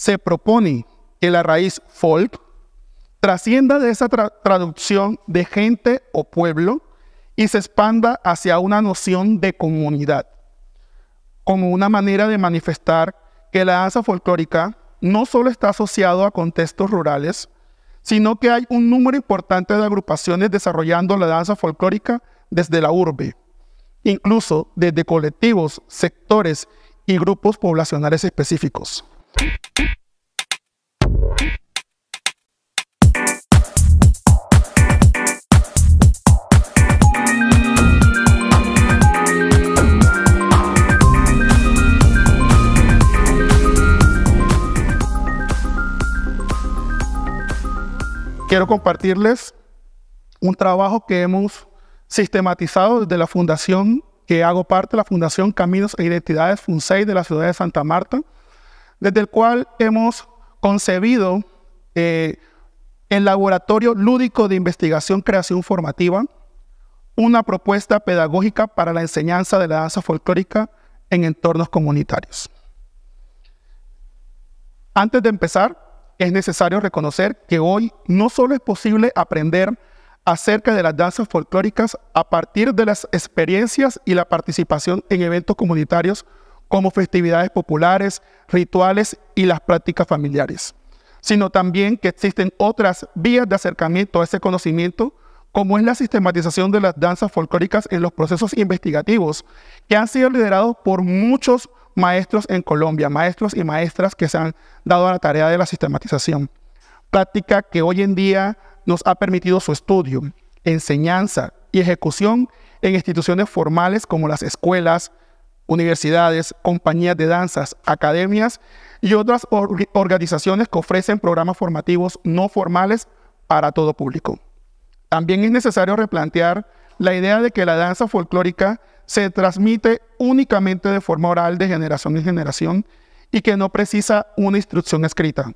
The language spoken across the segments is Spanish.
se propone que la raíz folk trascienda de esa traducción de gente o pueblo y se expanda hacia una noción de comunidad, como una manera de manifestar que la danza folclórica no solo está asociado a contextos rurales, sino que hay un número importante de agrupaciones desarrollando la danza folclórica desde la urbe, incluso desde colectivos, sectores y grupos poblacionales específicos quiero compartirles un trabajo que hemos sistematizado desde la fundación que hago parte, de la Fundación Caminos e Identidades FUNSEI de la ciudad de Santa Marta desde el cual hemos concebido eh, el Laboratorio Lúdico de Investigación Creación Formativa, una propuesta pedagógica para la enseñanza de la danza folclórica en entornos comunitarios. Antes de empezar, es necesario reconocer que hoy no solo es posible aprender acerca de las danzas folclóricas a partir de las experiencias y la participación en eventos comunitarios como festividades populares, rituales y las prácticas familiares, sino también que existen otras vías de acercamiento a ese conocimiento, como es la sistematización de las danzas folclóricas en los procesos investigativos, que han sido liderados por muchos maestros en Colombia, maestros y maestras que se han dado a la tarea de la sistematización, práctica que hoy en día nos ha permitido su estudio, enseñanza y ejecución en instituciones formales como las escuelas, universidades, compañías de danzas, academias y otras organizaciones que ofrecen programas formativos no formales para todo público. También es necesario replantear la idea de que la danza folclórica se transmite únicamente de forma oral de generación en generación y que no precisa una instrucción escrita.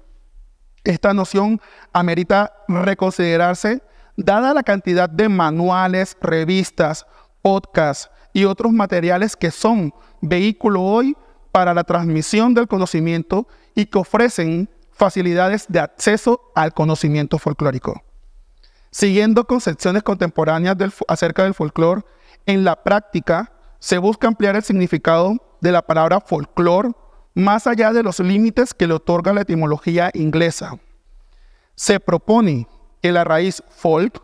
Esta noción amerita reconsiderarse dada la cantidad de manuales, revistas, podcasts, y otros materiales que son vehículo hoy para la transmisión del conocimiento y que ofrecen facilidades de acceso al conocimiento folclórico. Siguiendo concepciones contemporáneas acerca del folclore, en la práctica se busca ampliar el significado de la palabra folclore más allá de los límites que le otorga la etimología inglesa. Se propone que la raíz folk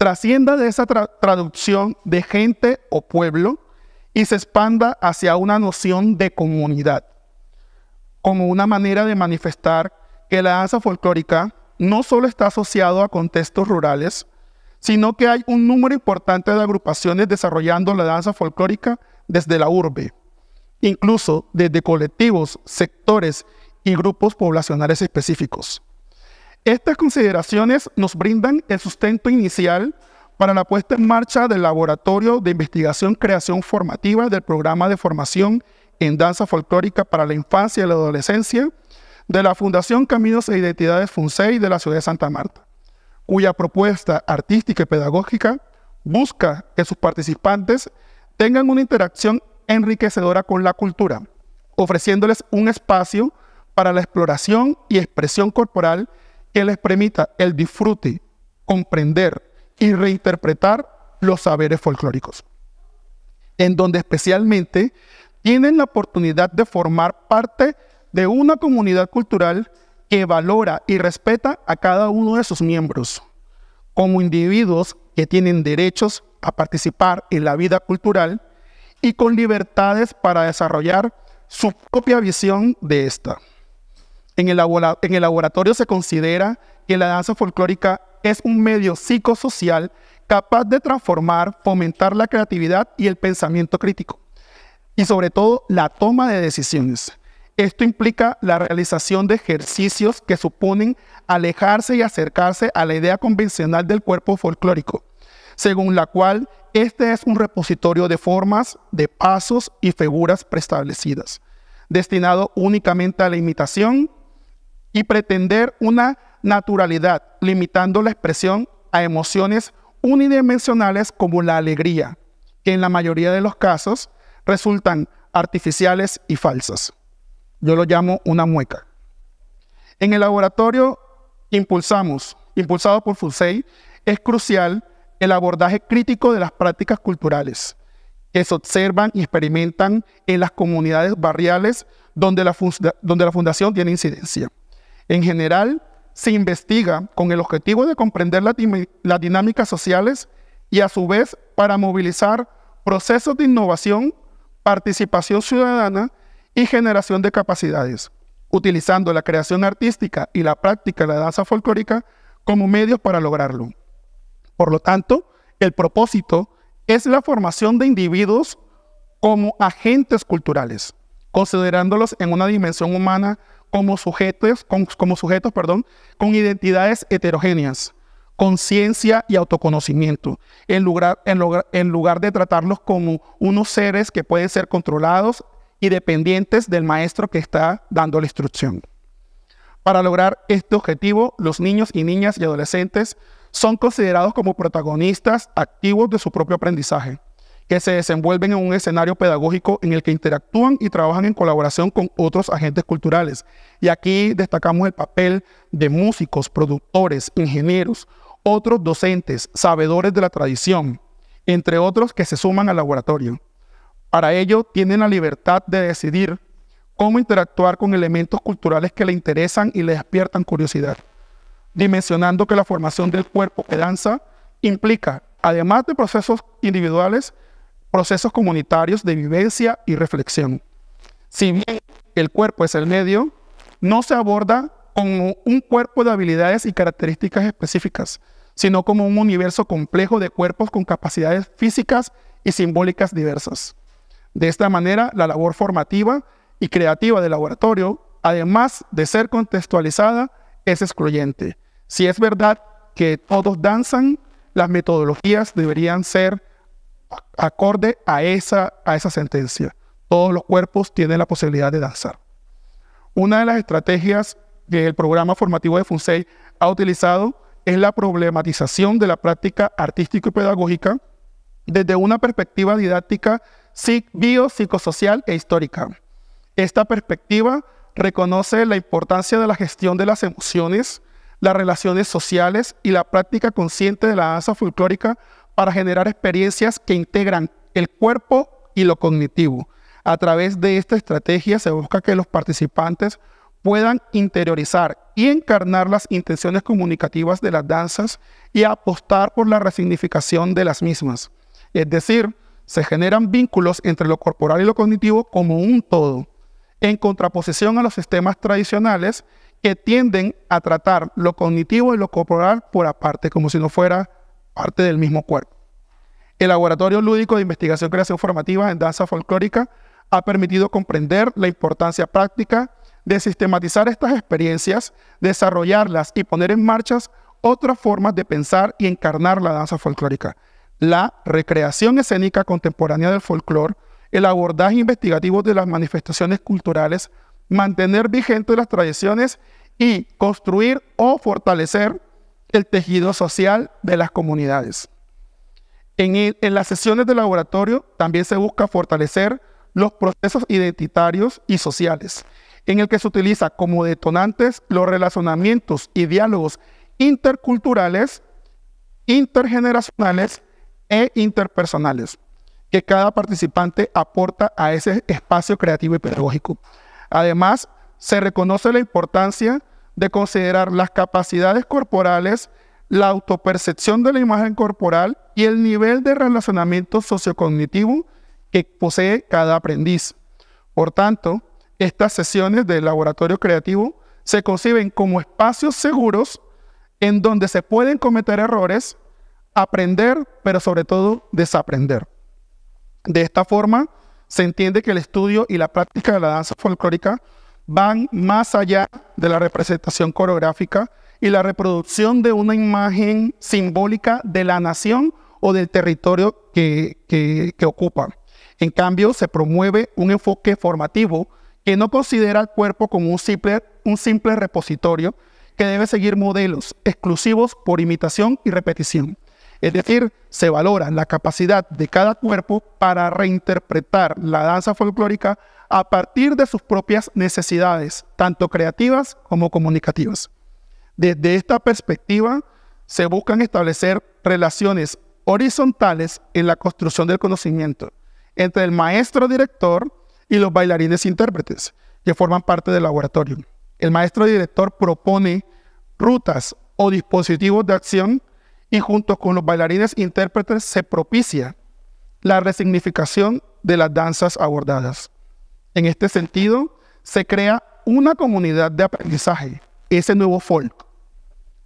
trascienda de esa traducción de gente o pueblo y se expanda hacia una noción de comunidad, como una manera de manifestar que la danza folclórica no solo está asociado a contextos rurales, sino que hay un número importante de agrupaciones desarrollando la danza folclórica desde la urbe, incluso desde colectivos, sectores y grupos poblacionales específicos. Estas consideraciones nos brindan el sustento inicial para la puesta en marcha del Laboratorio de Investigación Creación Formativa del Programa de Formación en Danza Folclórica para la Infancia y la Adolescencia de la Fundación Caminos e Identidades FUNSEI de la Ciudad de Santa Marta, cuya propuesta artística y pedagógica busca que sus participantes tengan una interacción enriquecedora con la cultura, ofreciéndoles un espacio para la exploración y expresión corporal que les permita el disfrute, comprender y reinterpretar los saberes folclóricos, en donde especialmente tienen la oportunidad de formar parte de una comunidad cultural que valora y respeta a cada uno de sus miembros, como individuos que tienen derechos a participar en la vida cultural y con libertades para desarrollar su propia visión de esta. En el, laboratorio se considera que la danza folclórica es un medio psicosocial capaz de transformar, fomentar la creatividad y el pensamiento crítico, y sobre todo la toma de decisiones. Esto implica la realización de ejercicios que suponen alejarse y acercarse a la idea convencional del cuerpo folclórico, según la cual este es un repositorio de formas, de pasos y figuras preestablecidas, destinado únicamente a la imitación, y pretender una naturalidad, limitando la expresión a emociones unidimensionales como la alegría, que en la mayoría de los casos resultan artificiales y falsas. Yo lo llamo una mueca. En el laboratorio impulsamos, impulsado por Fusei, es crucial el abordaje crítico de las prácticas culturales que se observan y experimentan en las comunidades barriales donde la fundación tiene incidencia. En general, se investiga con el objetivo de comprender las dinámicas sociales y a su vez para movilizar procesos de innovación, participación ciudadana y generación de capacidades, utilizando la creación artística y la práctica de la danza folclórica como medios para lograrlo. Por lo tanto, el propósito es la formación de individuos como agentes culturales, considerándolos en una dimensión humana como sujetos, con, como sujetos perdón, con identidades heterogéneas, conciencia y autoconocimiento, en en, en lugar de tratarlos como unos seres que pueden ser controlados y dependientes del maestro que está dando la instrucción. Para lograr este objetivo, los niños y niñas y adolescentes son considerados como protagonistas activos de su propio aprendizaje que se desenvuelven en un escenario pedagógico en el que interactúan y trabajan en colaboración con otros agentes culturales. Y aquí destacamos el papel de músicos, productores, ingenieros, otros docentes, sabedores de la tradición, entre otros que se suman al laboratorio. Para ello, tienen la libertad de decidir cómo interactuar con elementos culturales que le interesan y le despiertan curiosidad, dimensionando que la formación del cuerpo que danza implica, además de procesos individuales, procesos comunitarios de vivencia y reflexión. Si bien el cuerpo es el medio, no se aborda como un cuerpo de habilidades y características específicas, sino como un universo complejo de cuerpos con capacidades físicas y simbólicas diversas. De esta manera, la labor formativa y creativa del laboratorio, además de ser contextualizada, es excluyente. Si es verdad que todos danzan, las metodologías deberían ser acorde a esa, a esa sentencia. Todos los cuerpos tienen la posibilidad de danzar. Una de las estrategias que el programa formativo de FUNSEI ha utilizado es la problematización de la práctica artística y pedagógica desde una perspectiva didáctica biopsicosocial e histórica. Esta perspectiva reconoce la importancia de la gestión de las emociones, las relaciones sociales y la práctica consciente de la danza folclórica para generar experiencias que integran el cuerpo y lo cognitivo. A través de esta estrategia se busca que los participantes puedan interiorizar y encarnar las intenciones comunicativas de las danzas y apostar por la resignificación de las mismas. Es decir, se generan vínculos entre lo corporal y lo cognitivo como un todo, en contraposición a los sistemas tradicionales que tienden a tratar lo cognitivo y lo corporal por aparte, como si no fuera parte del mismo cuerpo. El Laboratorio Lúdico de Investigación Creación Formativa en Danza Folclórica ha permitido comprender la importancia práctica de sistematizar estas experiencias, desarrollarlas y poner en marcha otras formas de pensar y encarnar la danza folclórica. La recreación escénica contemporánea del folclore, el abordaje investigativo de las manifestaciones culturales, mantener vigentes las tradiciones y construir o fortalecer el tejido social de las comunidades. En, las sesiones de laboratorio también se busca fortalecer los procesos identitarios y sociales, en el que se utiliza como detonantes los relacionamientos y diálogos interculturales, intergeneracionales e interpersonales que cada participante aporta a ese espacio creativo y pedagógico. Además, se reconoce la importancia de considerar las capacidades corporales, la autopercepción de la imagen corporal y el nivel de relacionamiento sociocognitivo que posee cada aprendiz. Por tanto, estas sesiones de laboratorio creativo se conciben como espacios seguros en donde se pueden cometer errores, aprender, pero sobre todo desaprender. De esta forma, se entiende que el estudio y la práctica de la danza folclórica van más allá de la representación coreográfica y la reproducción de una imagen simbólica de la nación o del territorio que, que, ocupan. En cambio, se promueve un enfoque formativo que no considera al cuerpo como un simple, un simple repositorio que debe seguir modelos exclusivos por imitación y repetición. Es decir, se valora la capacidad de cada cuerpo para reinterpretar la danza folclórica a partir de sus propias necesidades, tanto creativas como comunicativas. Desde esta perspectiva, se buscan establecer relaciones horizontales en la construcción del conocimiento entre el maestro director y los bailarines intérpretes que forman parte del laboratorio. El maestro director propone rutas o dispositivos de acción y junto con los bailarines e intérpretes se propicia la resignificación de las danzas abordadas. En este sentido, se crea una comunidad de aprendizaje, ese nuevo folk,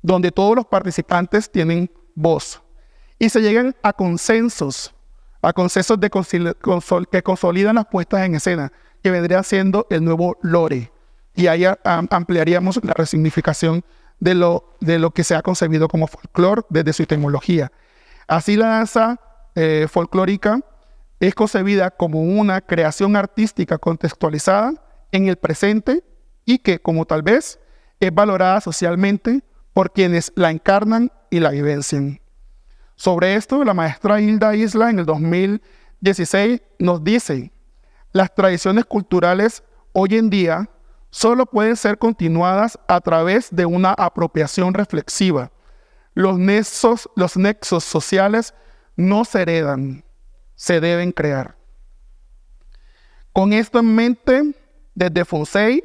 donde todos los participantes tienen voz y se llegan a consensos, a consensos que consolidan las puestas en escena, que vendría siendo el nuevo lore. Y ahí ampliaríamos la resignificación de lo, que se ha concebido como folclore desde su etimología. Así la danza eh, folclórica es concebida como una creación artística contextualizada en el presente y que, como tal vez, es valorada socialmente por quienes la encarnan y la vivencian. Sobre esto, la maestra Hilda Isla en el 2016 nos dice, las tradiciones culturales hoy en día solo pueden ser continuadas a través de una apropiación reflexiva. Los nexos, sociales no se heredan, se deben crear. Con esto en mente, desde FONSEI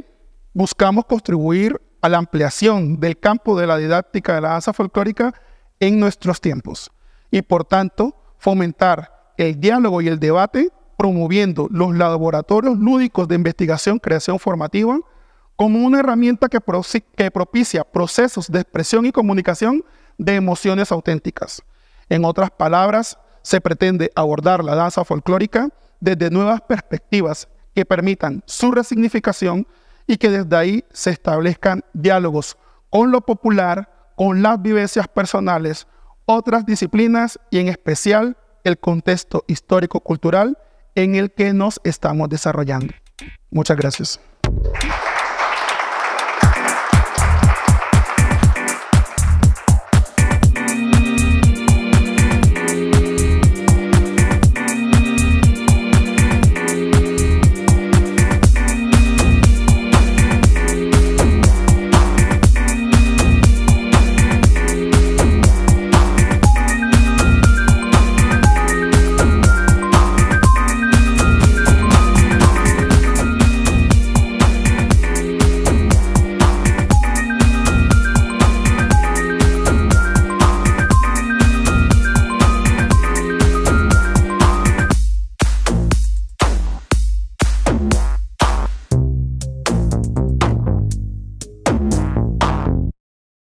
buscamos contribuir a la ampliación del campo de la didáctica de la danza folclórica en nuestros tiempos y por tanto fomentar el diálogo y el debate promoviendo los laboratorios lúdicos de investigación creación formativa como una herramienta que, propicia procesos de expresión y comunicación de emociones auténticas. En otras palabras, se pretende abordar la danza folclórica desde nuevas perspectivas que permitan su resignificación y que desde ahí se establezcan diálogos con lo popular, con las vivencias personales, otras disciplinas y en especial el contexto histórico-cultural en el que nos estamos desarrollando. Muchas gracias.